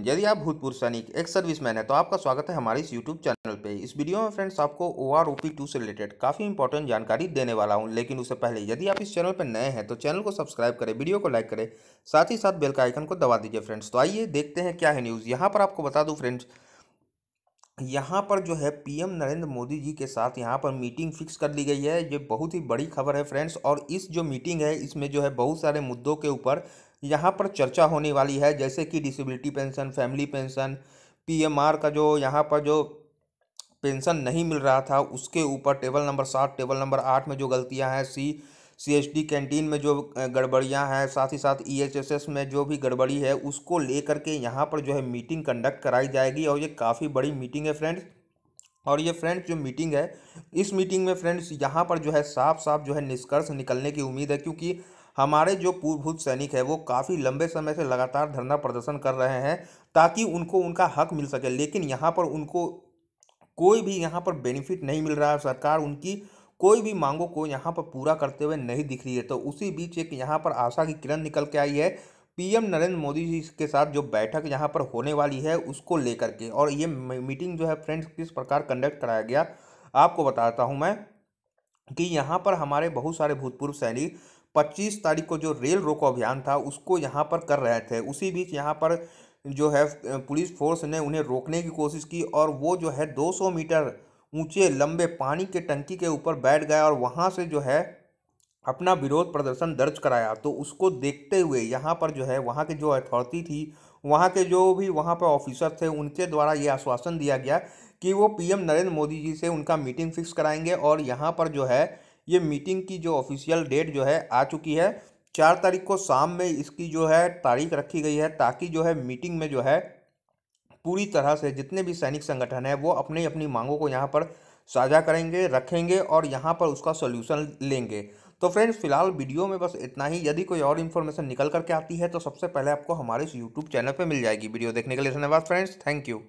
friend यदि आप भूतपूर्व सैनिक एक सर्विसमैन है तो आपका स्वागत है हमारे इस यूट्यूब चैनल पे इस वीडियो में फ्रेंड्स आपको O R O P two से रिलेटेड काफ़ी इंपॉर्टेंट जानकारी देने वाला हूं लेकिन उससे पहले यदि आप इस चैनल पर नए हैं तो चैनल को सब्सक्राइब करें वीडियो को लाइक करें साथ ही साथ बेल का आइकन को दबा दीजिए फ्रेंड्स तो आइए देखते हैं क्या है न्यूज़ यहाँ पर आपको बता दू फ्रेंड्स यहाँ पर जो है पीएम नरेंद्र मोदी जी के साथ यहाँ पर मीटिंग फिक्स कर ली गई है ये बहुत ही बड़ी खबर है फ्रेंड्स और इस जो मीटिंग है इसमें जो है बहुत सारे मुद्दों के ऊपर यहाँ पर चर्चा होने वाली है जैसे कि disability pension family pension PMR का जो यहाँ पर जो पेंशन नहीं मिल रहा था उसके ऊपर टेबल नंबर सात टेबल नंबर आठ में जो गलतियाँ हैं सी सी डी कैंटीन में जो गड़बड़ियाँ हैं साथ ही साथ ई एच एस एस में जो भी गड़बड़ी है उसको लेकर के यहाँ पर जो है मीटिंग कंडक्ट कराई जाएगी और ये काफ़ी बड़ी मीटिंग है फ्रेंड्स और ये फ्रेंड्स जो मीटिंग है इस मीटिंग में फ्रेंड्स यहाँ पर जो है साफ साफ जो है निष्कर्ष निकलने की उम्मीद है क्योंकि हमारे जो पूर्वभूत सैनिक है वो काफ़ी लंबे समय से लगातार धरना प्रदर्शन कर रहे हैं ताकि उनको उनका हक मिल सके लेकिन यहाँ पर उनको कोई भी यहाँ पर बेनिफिट नहीं मिल रहा है सरकार उनकी कोई भी मांगों को यहाँ पर पूरा करते हुए नहीं दिख रही है तो उसी बीच एक यहाँ पर आशा की किरण निकल के आई है पीएम नरेंद्र मोदी जी के साथ जो बैठक यहाँ पर होने वाली है उसको लेकर के और ये मीटिंग जो है फ्रेंड्स किस प्रकार कंडक्ट कराया गया आपको बताता हूँ मैं कि यहाँ पर हमारे बहुत सारे भूतपूर्व सैनिक पच्चीस तारीख को जो रेल रोको अभियान था उसको यहाँ पर कर रहे थे उसी बीच यहाँ पर जो है पुलिस फोर्स ने उन्हें रोकने की कोशिश की और वो जो है 200 मीटर ऊंचे लंबे पानी के टंकी के ऊपर बैठ गए और वहाँ से जो है अपना विरोध प्रदर्शन दर्ज कराया तो उसको देखते हुए यहाँ पर जो है वहाँ के जो अथॉरिटी थी वहाँ के जो भी वहाँ पर ऑफिसर थे उनके द्वारा ये आश्वासन दिया गया कि वो पीएम नरेंद्र मोदी जी से उनका मीटिंग फिक्स कराएंगे और यहाँ पर जो है ये मीटिंग की जो ऑफिशियल डेट जो है आ चुकी है चार तारीख को शाम में इसकी जो है तारीख रखी गई है ताकि जो है मीटिंग में जो है पूरी तरह से जितने भी सैनिक संगठन है वो अपनी अपनी मांगों को यहाँ पर साझा करेंगे रखेंगे और यहाँ पर उसका सोल्यूशन लेंगे तो फ्रेंड्स फिलहाल वीडियो में बस इतना ही यदि कोई और इन्फॉर्मेशन निकल करके आती है तो सबसे पहले आपको हमारे इस यूट्यूब चैनल पर मिल जाएगी वीडियो देखने के लिए धन्यवाद फ्रेंड्स थैंक यू